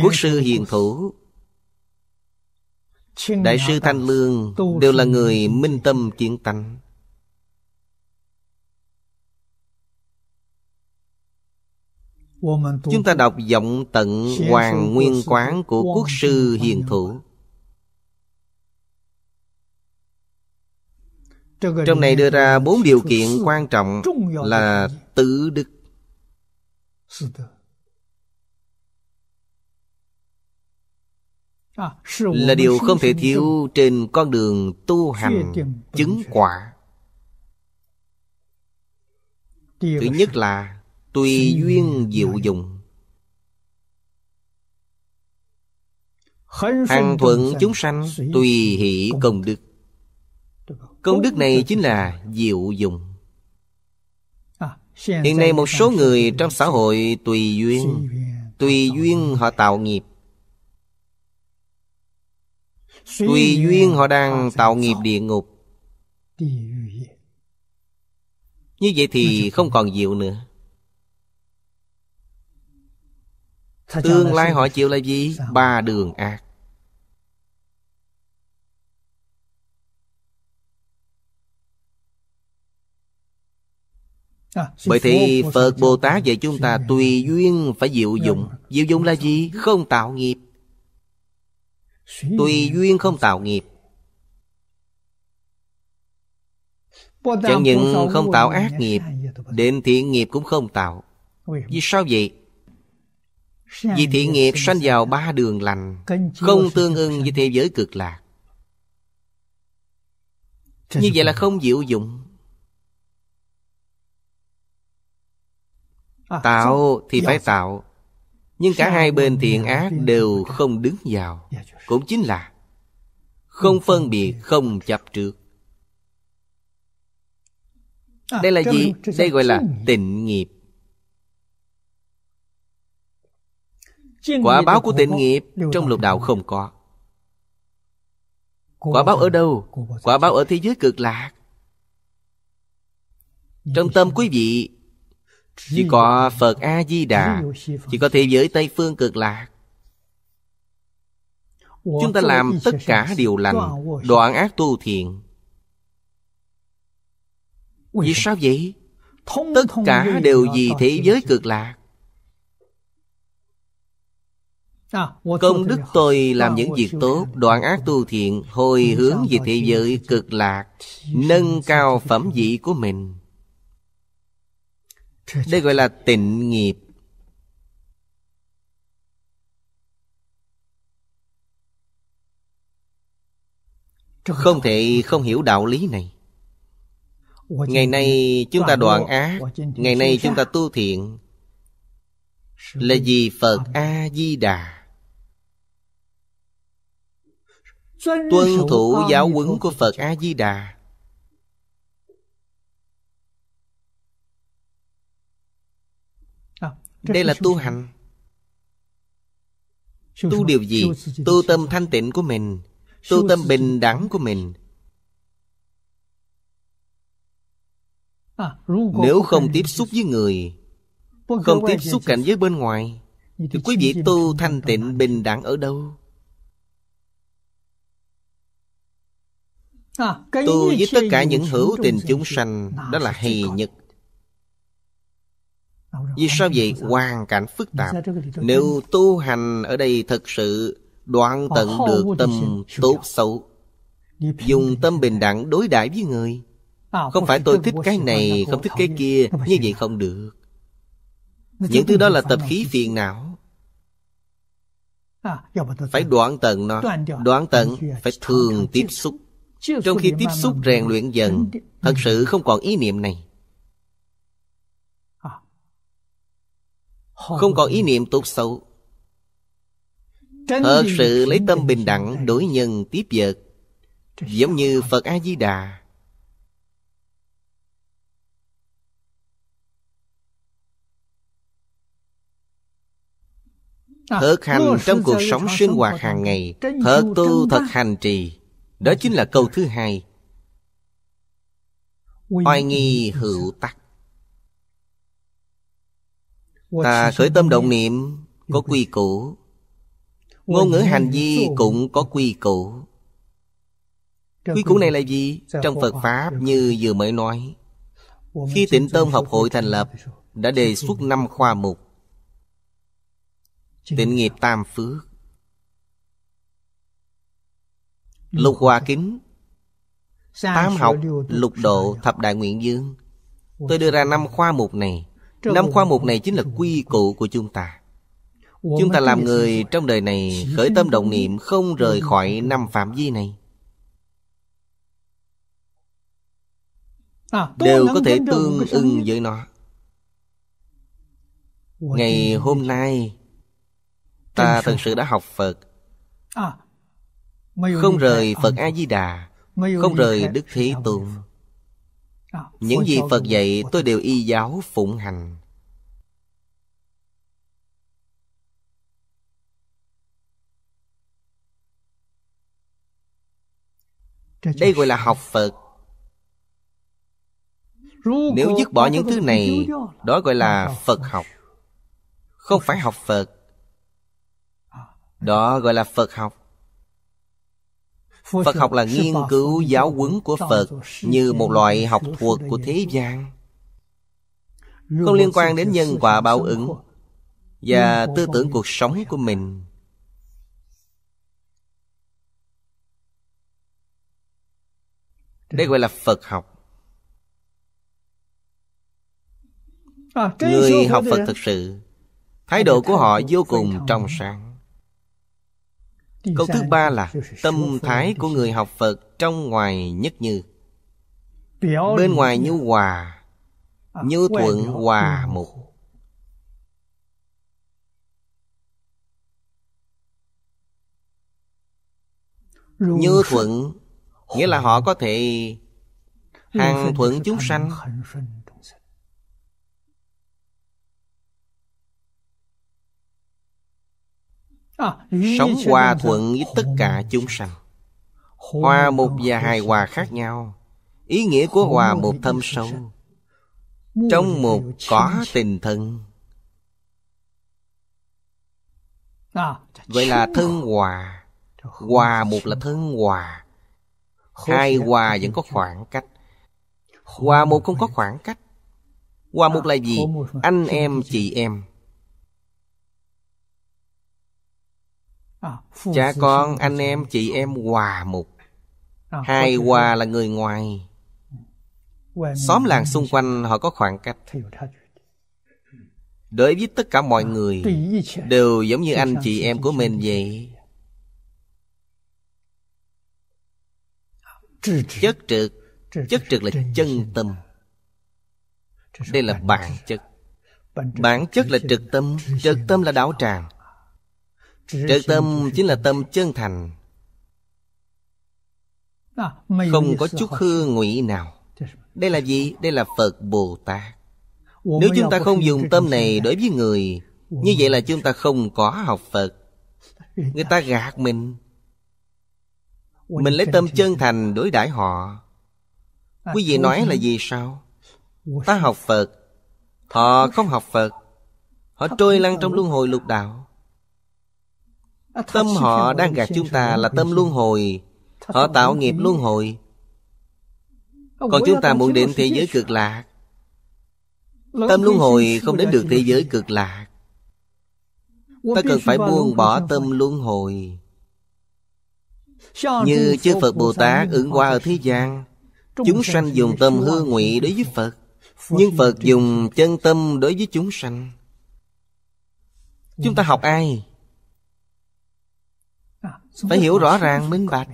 Quốc sư hiền thủ Đại sư Thanh Lương đều là người minh tâm kiến tánh Chúng ta đọc giọng tận Hoàng Nguyên Quán của Quốc sư Hiền Thủ Trong này đưa ra bốn điều kiện quan trọng là tự đức À, là điều không thể thiếu trên con đường tu hành chứng quả thứ nhất là tùy duyên diệu dụng hằng thuận chúng sanh tùy hỷ công đức công đức này chính là diệu dụng à, hiện nay một số người trong xã hội tùy duyên tùy duyên họ tạo nghiệp Tùy duyên họ đang tạo nghiệp địa ngục Như vậy thì không còn diệu nữa Tương lai họ chịu là gì? Ba đường ác à, Bởi thì Phật Bồ Tát dạy chúng ta tùy duyên phải diệu dụng dạ. Diệu dụng là gì? Dạ. Không tạo nghiệp Tùy duyên không tạo nghiệp Chẳng những không tạo ác nghiệp Đến thiện nghiệp cũng không tạo Vì sao vậy? Vì thiện nghiệp sanh vào ba đường lành Không tương ưng với thế giới cực lạc Như vậy là không diệu dụng à, Tạo thì phải tạo Nhưng cả hai bên thiện ác đều không đứng vào cũng chính là không phân biệt không chấp trước à, đây là gì đây gọi là tịnh nghiệp quả báo của tịnh nghiệp trong lục đạo không có quả báo ở đâu quả báo ở thế giới cực lạc trong tâm quý vị chỉ có phật a di đà chỉ có thế giới tây phương cực lạc Chúng ta làm tất cả điều lành Đoạn ác tu thiện Vì sao vậy? Tất cả đều vì thế giới cực lạc à, Công đức tôi làm những việc tốt Đoạn ác tu thiện Hồi hướng về thế giới cực lạc Nâng cao phẩm vị của mình Đây gọi là tịnh nghiệp Không thể không hiểu đạo lý này Ngày nay chúng ta đoạn ác Ngày nay chúng ta tu thiện Là vì Phật A-di-đà Tuân thủ giáo huấn của Phật A-di-đà à, Đây là tu hành Tu điều gì? Tu tâm thanh tịnh của mình tu tâm bình đẳng của mình à, nếu không tiếp xúc với người không tiếp xúc cảnh giới bên ngoài thì quý vị tu thanh tịnh bình đẳng ở đâu à, tu với tất cả những hữu tình chúng sanh đó là hì nhật vì sao vậy hoàn cảnh phức tạp nếu tu hành ở đây thật sự Đoạn tận được tâm tốt xấu Dùng tâm bình đẳng đối đãi với người Không phải tôi thích cái này Không thích cái kia Như vậy không được Những thứ đó là tập khí phiền não à, Phải đoạn tận nó Đoạn tận phải thường tiếp xúc Trong khi tiếp xúc rèn luyện dần Thật sự không còn ý niệm này à. Không còn ý niệm tốt xấu Thật sự lấy tâm bình đẳng đối nhân tiếp vật Giống như Phật A-di-đà à, Thật hành trong cuộc sống sinh hoạt hàng ngày Thật tu, thật hành trì Đó chính là câu thứ hai Oai nghi hữu tắc Ta khởi tâm động niệm Có quy củ Ngôn ngữ hành vi cũng có quy củ Quy củ này là gì? Trong Phật Pháp như vừa mới nói Khi tịnh tông học hội thành lập Đã đề xuất năm khoa mục Tịnh nghiệp tam phước Lục hòa kính tám học lục độ thập đại nguyện dương Tôi đưa ra năm khoa mục này Năm khoa mục này chính là quy củ của chúng ta Chúng ta làm người trong đời này khởi tâm động niệm không rời khỏi năm phạm vi này. À, đều có thể tương ưng với nó. Ngày hôm nay Ta thật sự đã học Phật à, Không rời Phật A-di-đà Không rời Đức Thế Tôn à, Những gì Phật dạy tôi đều y giáo phụng hành đây gọi là học phật nếu dứt bỏ những thứ này đó gọi là phật học không phải học phật đó gọi là phật học phật học là nghiên cứu giáo huấn của phật như một loại học thuật của thế gian không liên quan đến nhân quả báo ứng và tư tưởng cuộc sống của mình Đây gọi là Phật học à, Người học Phật thực sự Thái độ của họ vô cùng trong sáng Câu thứ ba là Tâm thái của người học Phật trong ngoài nhất như Bên ngoài như hòa à, Như thuận hòa ừ. mục Như thuận Nghĩa là họ có thể hàng à, thuận chúng sanh Sống hòa thuận với tất cả chúng sanh Hòa một và hài hòa khác nhau Ý nghĩa của hòa một thâm sâu Trong một có tình thân à, Vậy là thân hòa Hòa một là thân hòa Hai hòa vẫn có khoảng cách Hòa một không có khoảng cách Hòa một là ờ, gì? Anh em, chị em à, Cha con, anh em, chị em hòa một à, Hai hòa là người ngoài Xóm làng xung quanh họ có khoảng cách Đối với tất cả mọi à, người Đều giống như anh chị em của mình vậy chất trực chất trực là chân tâm đây là bản chất bản chất là trực tâm trực tâm là đảo tràng trực tâm chính là tâm chân thành không có chút hư ngụy nào đây là gì đây là phật bồ tát nếu chúng ta không dùng tâm này đối với người như vậy là chúng ta không có học phật người ta gạt mình mình lấy tâm chân thành đối đãi họ à, Quý vị nói là gì sao? Ta học Phật Họ không học Phật Họ trôi lăn trong luân hồi lục đạo à, Tâm họ đang gạt chúng ta là tâm luân hồi Họ tạo nghiệp luân hồi Còn chúng ta muốn đến thế giới cực lạc Tâm luân hồi không đến được thế giới cực lạc Ta cần phải buông bỏ tâm luân hồi như chư Phật Bồ Tát ứng qua ở thế gian Chúng sanh dùng tâm hư ngụy đối với Phật Nhưng Phật dùng chân tâm đối với chúng sanh Chúng ta học ai? À, Phải hiểu rõ ràng, minh bạch